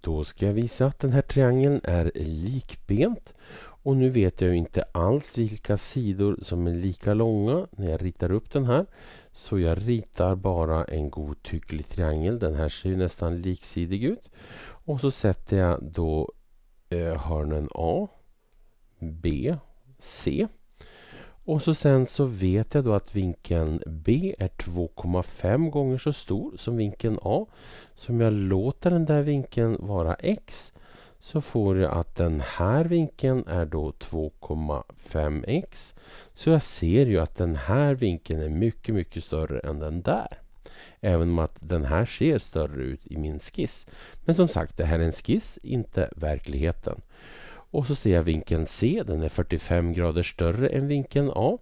Då ska jag visa att den här triangeln är likbent. Och nu vet jag inte alls vilka sidor som är lika långa när jag ritar upp den här. Så jag ritar bara en godtycklig triangel. Den här ser ju nästan liksidig ut. Och så sätter jag då eh, hörnen A, B, C. Och så sen så vet jag då att vinkeln B är 2,5 gånger så stor som vinkeln A. Så om jag låter den där vinkeln vara X så får jag att den här vinkeln är då 2,5x. Så jag ser ju att den här vinkeln är mycket, mycket större än den där. Även om att den här ser större ut i min skiss. Men som sagt, det här är en skiss, inte verkligheten. Och så ser jag vinkeln C, den är 45 grader större än vinkeln A.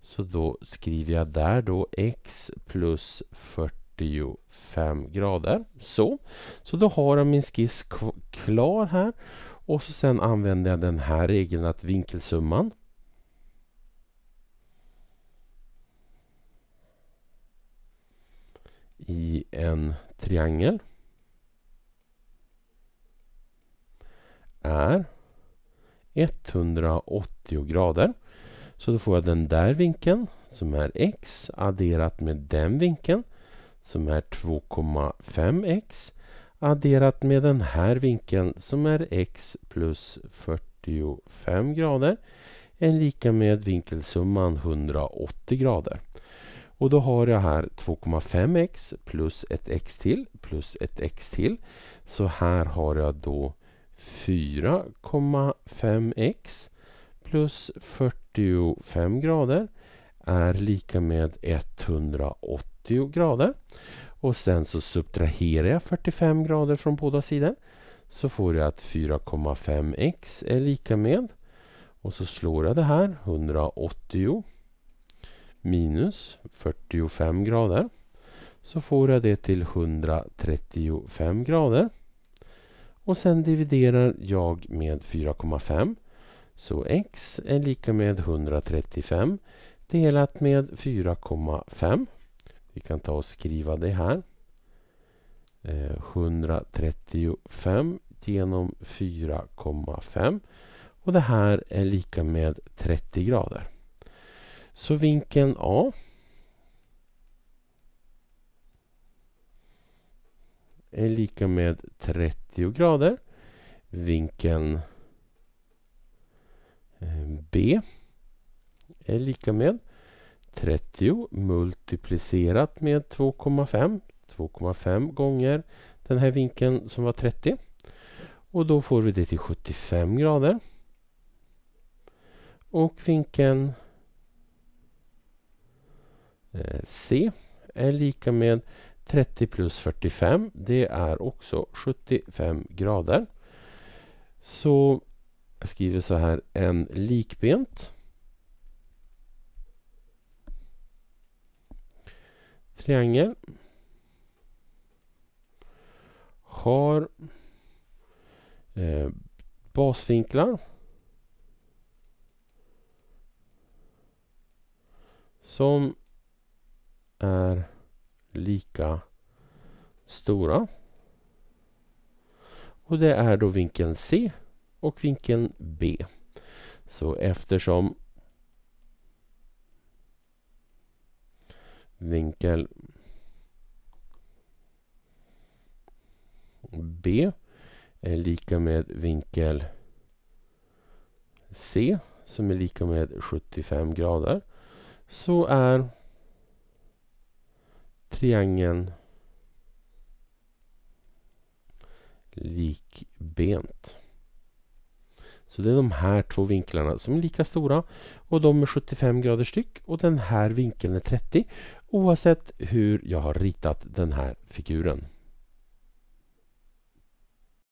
Så då skriver jag där då x plus 45 grader. Så. Så då har jag min skiss klar här. Och så sen använder jag den här regeln att vinkelsumman i en triangel är 180 grader. Så då får jag den där vinkeln som är x adderat med den vinkeln som är 2,5x adderat med den här vinkeln som är x plus 45 grader är lika med vinkelsumman 180 grader. Och då har jag här 2,5x plus ett x till plus ett x till. Så här har jag då 4,5x plus 45 grader är lika med 180 grader. Och sen så subtraherar jag 45 grader från båda sidor. Så får jag att 4,5x är lika med. Och så slår jag det här, 180 minus 45 grader. Så får jag det till 135 grader. Och sen dividerar jag med 4,5. Så x är lika med 135 delat med 4,5. Vi kan ta och skriva det här. 135 eh, genom 4,5. Och det här är lika med 30 grader. Så vinkeln A är lika med 30 grader. Vinkeln eh, B är lika med 30 multiplicerat med 2,5. 2,5 gånger den här vinkeln som var 30. Och då får vi det till 75 grader. Och vinkeln eh, C är lika med 30 plus 45, det är också 75 grader. Så jag skriver så här, en likbent. Triangel. Har eh, basvinklar. Som är lika stora. Och det är då vinkeln C och vinkeln B. Så eftersom vinkel B är lika med vinkel C som är lika med 75 grader så är triangeln likbent. Så det är de här två vinklarna som är lika stora och de är 75 grader styck och den här vinkeln är 30 oavsett hur jag har ritat den här figuren.